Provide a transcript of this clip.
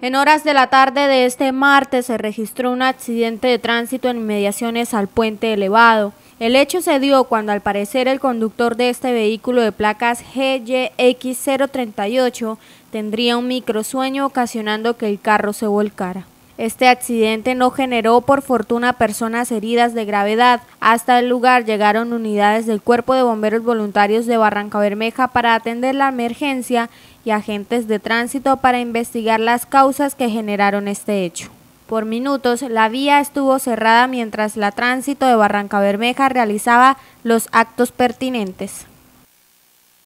En horas de la tarde de este martes se registró un accidente de tránsito en inmediaciones al puente elevado. El hecho se dio cuando al parecer el conductor de este vehículo de placas GYX038 tendría un microsueño ocasionando que el carro se volcara. Este accidente no generó por fortuna personas heridas de gravedad. Hasta el lugar llegaron unidades del Cuerpo de Bomberos Voluntarios de Barranca Bermeja para atender la emergencia y agentes de tránsito para investigar las causas que generaron este hecho. Por minutos, la vía estuvo cerrada mientras la tránsito de Barranca Bermeja realizaba los actos pertinentes.